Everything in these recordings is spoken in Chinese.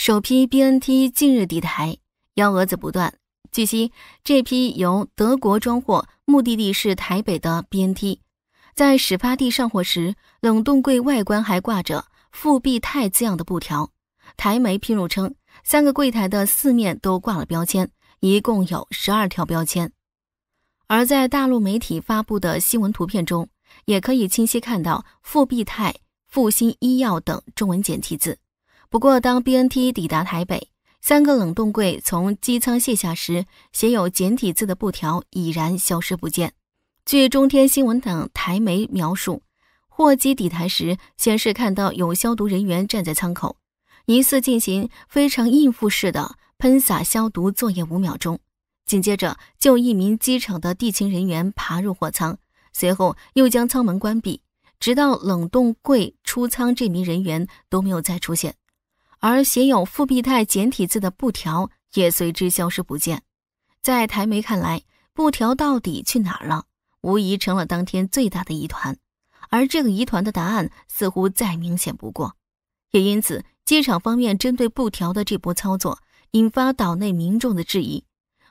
首批 B N T 近日抵台，幺蛾子不断。据悉，这批由德国装货、目的地是台北的 B N T，在始发地上货时，冷冻柜外观还挂着“富必泰”字样的布条。台媒披露称，三个柜台的四面都挂了标签，一共有十二条标签。而在大陆媒体发布的新闻图片中，也可以清晰看到“富必泰”、“复星医药”等中文简体字。不过，当 BNT 抵达台北，三个冷冻柜从机舱卸下时，写有简体字的布条已然消失不见。据中天新闻等台媒描述，货机抵台时，先是看到有消毒人员站在舱口，疑似进行非常应付式的喷洒消毒作业五秒钟，紧接着就一名机场的地勤人员爬入货舱，随后又将舱门关闭，直到冷冻柜出舱，这名人员都没有再出现。而写有富必泰简体字的布条也随之消失不见，在台媒看来，布条到底去哪儿了，无疑成了当天最大的疑团。而这个疑团的答案似乎再明显不过，也因此机场方面针对布条的这波操作，引发岛内民众的质疑：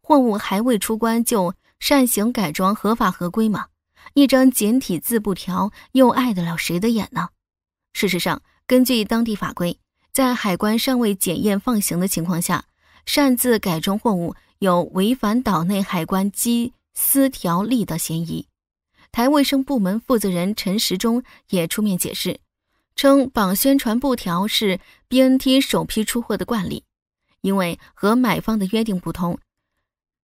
货物还未出关就擅行改装，合法合规吗？一张简体字布条又碍得了谁的眼呢？事实上，根据当地法规。在海关尚未检验放行的情况下，擅自改装货物有违反岛内海关缉私条例的嫌疑。台卫生部门负责人陈时中也出面解释，称绑宣传布条是 BNT 首批出货的惯例，因为和买方的约定不同，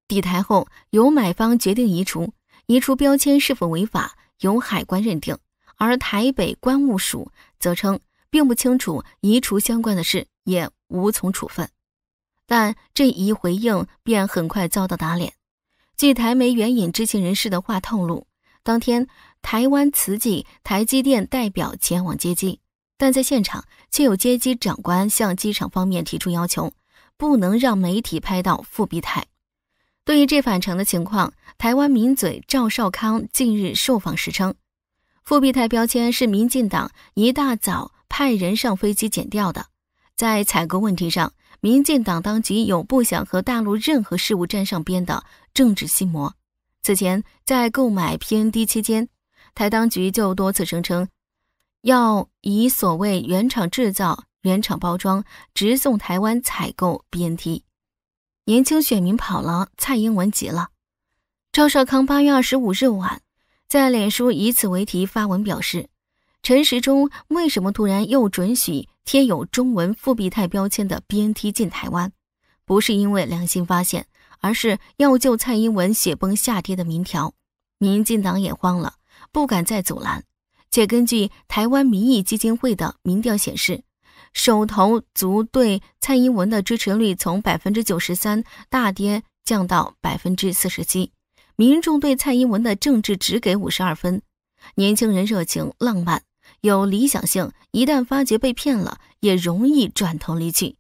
抵台后由买方决定移除，移除标签是否违法由海关认定。而台北关务署则称。并不清楚移除相关的事，也无从处分。但这一回应便很快遭到打脸。据台媒援引知情人士的话透露，当天台湾慈济、台积电代表前往接机，但在现场却有接机长官向机场方面提出要求，不能让媒体拍到富弼太。对于这返程的情况，台湾民嘴赵少康近日受访时称：“富弼太标签是民进党一大早。”派人上飞机检掉的。在采购问题上，民进党当局有不想和大陆任何事物沾上边的政治心魔。此前，在购买 P N D 期间，台当局就多次声称要以所谓原厂制造、原厂包装直送台湾采购 B N T。年轻选民跑了，蔡英文急了。赵少康八月二十五日晚在脸书以此为题发文表示。陈时中为什么突然又准许贴有中文“复辟”太标签的 BNT 进台湾？不是因为良心发现，而是要救蔡英文雪崩下跌的民调。民进党也慌了，不敢再阻拦。且根据台湾民意基金会的民调显示，手头族对蔡英文的支持率从百分之九十三大跌降到百分之四十七，民众对蔡英文的政治只给五十二分，年轻人热情浪漫。有理想性，一旦发觉被骗了，也容易转头离去。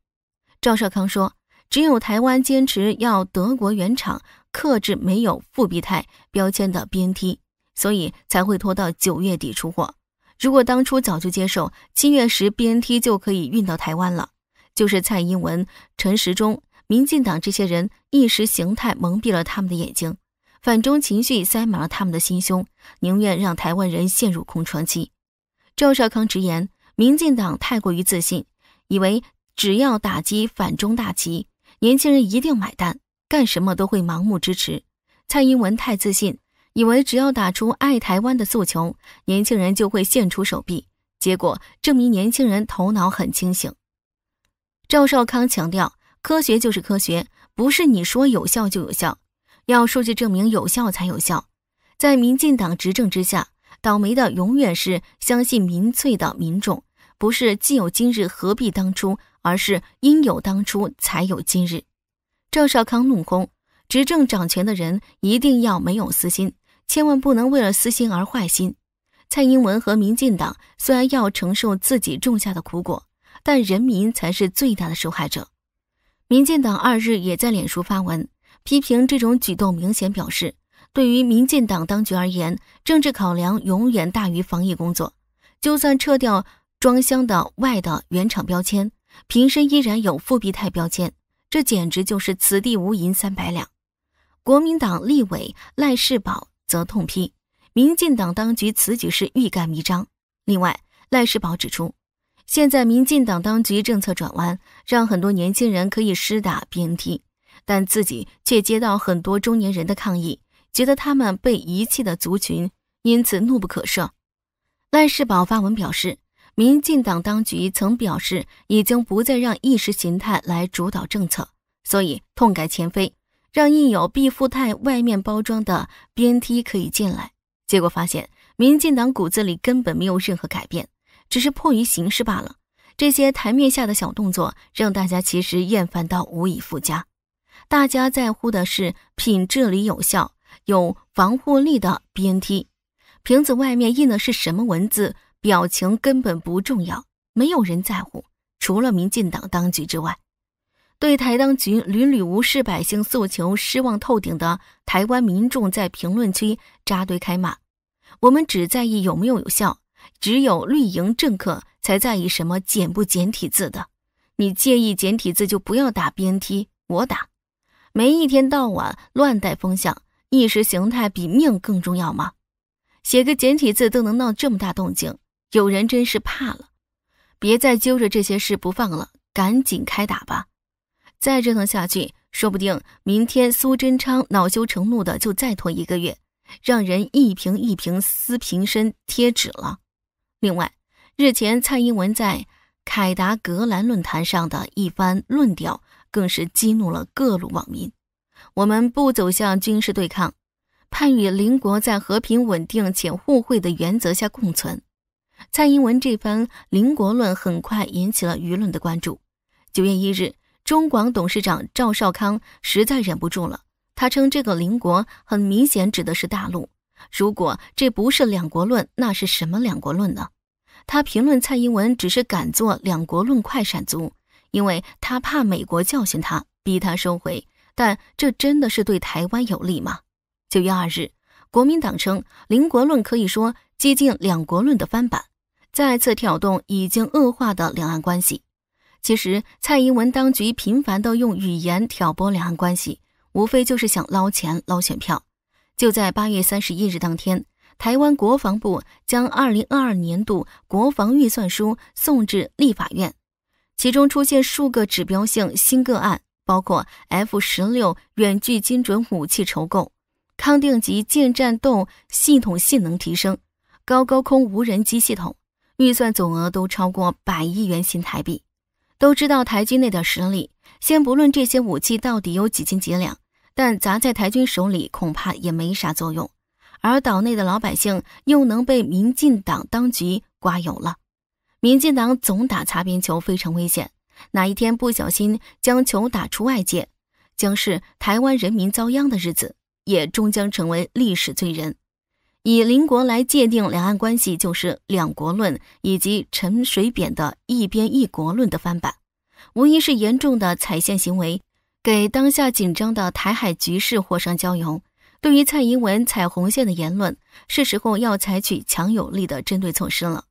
赵少康说：“只有台湾坚持要德国原厂，克制没有‘复必泰’标签的 BNT，所以才会拖到九月底出货。如果当初早就接受，七月时 BNT 就可以运到台湾了。”就是蔡英文、陈时中、民进党这些人意识形态蒙蔽了他们的眼睛，反中情绪塞满了他们的心胸，宁愿让台湾人陷入空窗期。赵少康直言，民进党太过于自信，以为只要打击反中大旗，年轻人一定买单，干什么都会盲目支持。蔡英文太自信，以为只要打出爱台湾的诉求，年轻人就会献出手臂。结果证明，年轻人头脑很清醒。赵少康强调，科学就是科学，不是你说有效就有效，要数据证明有效才有效。在民进党执政之下。倒霉的永远是相信民粹的民众，不是既有今日何必当初，而是应有当初才有今日。赵少康怒轰，执政掌权的人一定要没有私心，千万不能为了私心而坏心。蔡英文和民进党虽然要承受自己种下的苦果，但人民才是最大的受害者。民进党二日也在脸书发文批评这种举动，明显表示。对于民进党当局而言，政治考量永远大于防疫工作。就算撤掉装箱的外的原厂标签，瓶身依然有富必泰标签，这简直就是此地无银三百两。国民党立委赖世宝则痛批民进党当局此举是欲盖弥彰。另外，赖世宝指出，现在民进党当局政策转弯，让很多年轻人可以施打边踢，但自己却接到很多中年人的抗议。觉得他们被遗弃的族群，因此怒不可赦。赖世宝发文表示，民进党当局曾表示已经不再让意识形态来主导政策，所以痛改前非，让印有毕富泰外面包装的边梯可以进来。结果发现，民进党骨子里根本没有任何改变，只是迫于形势罢了。这些台面下的小动作，让大家其实厌烦到无以复加。大家在乎的是品质里有效。有防护力的 BNT 瓶子外面印的是什么文字？表情根本不重要，没有人在乎，除了民进党当局之外。对台当局屡屡无视百姓诉求失望透顶的台湾民众，在评论区扎堆开骂。我们只在意有没有有效，只有绿营政客才在意什么简不简体字的。你介意简体字就不要打 BNT，我打，没一天到晚乱带风向。意识形态比命更重要吗？写个简体字都能闹这么大动静，有人真是怕了。别再揪着这些事不放了，赶紧开打吧！再折腾下去，说不定明天苏贞昌恼羞成怒的就再拖一个月，让人一瓶一瓶撕瓶身贴纸了。另外，日前蔡英文在凯达格兰论坛上的一番论调，更是激怒了各路网民。我们不走向军事对抗，盼与邻国在和平、稳定且互惠的原则下共存。蔡英文这番邻国论很快引起了舆论的关注。九月一日，中广董事长赵少康实在忍不住了，他称这个邻国很明显指的是大陆。如果这不是两国论，那是什么两国论呢？他评论蔡英文只是敢做两国论快闪族，因为他怕美国教训他，逼他收回。但这真的是对台湾有利吗？九月二日，国民党称“邻国论”可以说接近“两国论”的翻版，再次挑动已经恶化的两岸关系。其实，蔡英文当局频繁的用语言挑拨两岸关系，无非就是想捞钱、捞选票。就在八月三十一日当天，台湾国防部将二零二二年度国防预算书送至立法院，其中出现数个指标性新个案。包括 F 十六远距精准武器筹购、康定级近战斗系统性能提升、高高空无人机系统，预算总额都超过百亿元新台币。都知道台军那点实力，先不论这些武器到底有几斤几两，但砸在台军手里恐怕也没啥作用。而岛内的老百姓又能被民进党当局刮有了，民进党总打擦边球，非常危险。哪一天不小心将球打出外界，将是台湾人民遭殃的日子，也终将成为历史罪人。以邻国来界定两岸关系，就是“两国论”以及陈水扁的“一边一国论”的翻版，无疑是严重的踩线行为，给当下紧张的台海局势火上浇油。对于蔡英文踩红线的言论，是时候要采取强有力的针对措施了。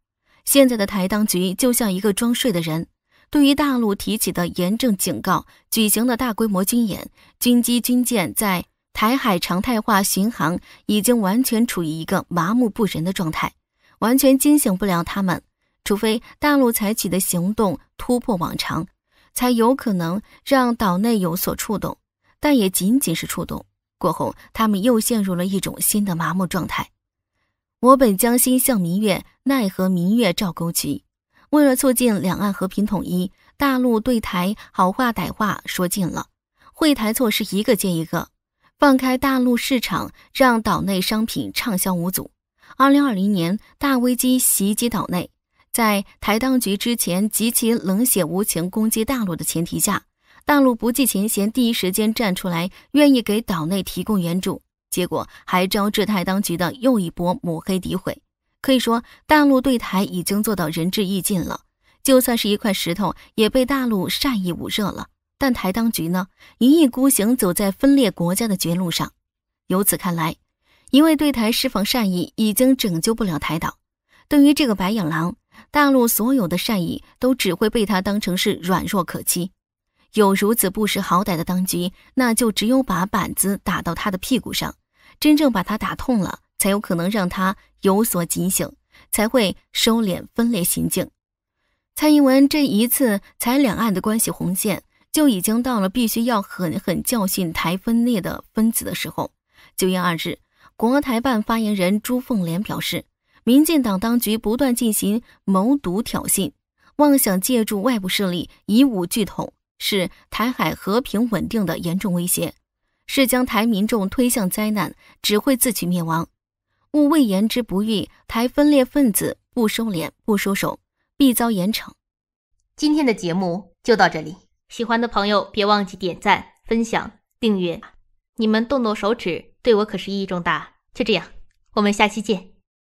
现在的台当局就像一个装睡的人。对于大陆提起的严正警告，举行的大规模军演，军机、军舰在台海常态化巡航，已经完全处于一个麻木不仁的状态，完全惊醒不了他们。除非大陆采取的行动突破往常，才有可能让岛内有所触动，但也仅仅是触动。过后，他们又陷入了一种新的麻木状态。我本将心向明月，奈何明月照沟渠。为了促进两岸和平统一，大陆对台好话歹话说尽了，惠台措施一个接一个，放开大陆市场，让岛内商品畅销无阻。二零二零年大危机袭击岛内，在台当局之前极其冷血无情攻击大陆的前提下，大陆不计前嫌，第一时间站出来，愿意给岛内提供援助，结果还招致台当局的又一波抹黑诋毁。可以说，大陆对台已经做到仁至义尽了，就算是一块石头也被大陆善意捂热了。但台当局呢，一意孤行，走在分裂国家的绝路上。由此看来，一味对台释放善意已经拯救不了台岛。对于这个白眼狼，大陆所有的善意都只会被他当成是软弱可欺。有如此不识好歹的当局，那就只有把板子打到他的屁股上，真正把他打痛了。才有可能让他有所警醒，才会收敛分裂行径。蔡英文这一次踩两岸的关系红线，就已经到了必须要狠狠教训台分裂的分子的时候。九月二日，国台办发言人朱凤莲表示，民进党当局不断进行谋独挑衅，妄想借助外部势力以武拒统，是台海和平稳定的严重威胁，是将台民众推向灾难，只会自取灭亡。勿谓言之不欲，台分裂分子不收敛、不收手，必遭严惩。今天的节目就到这里，喜欢的朋友别忘记点赞、分享、订阅。你们动动手指，对我可是意义重大。就这样，我们下期见。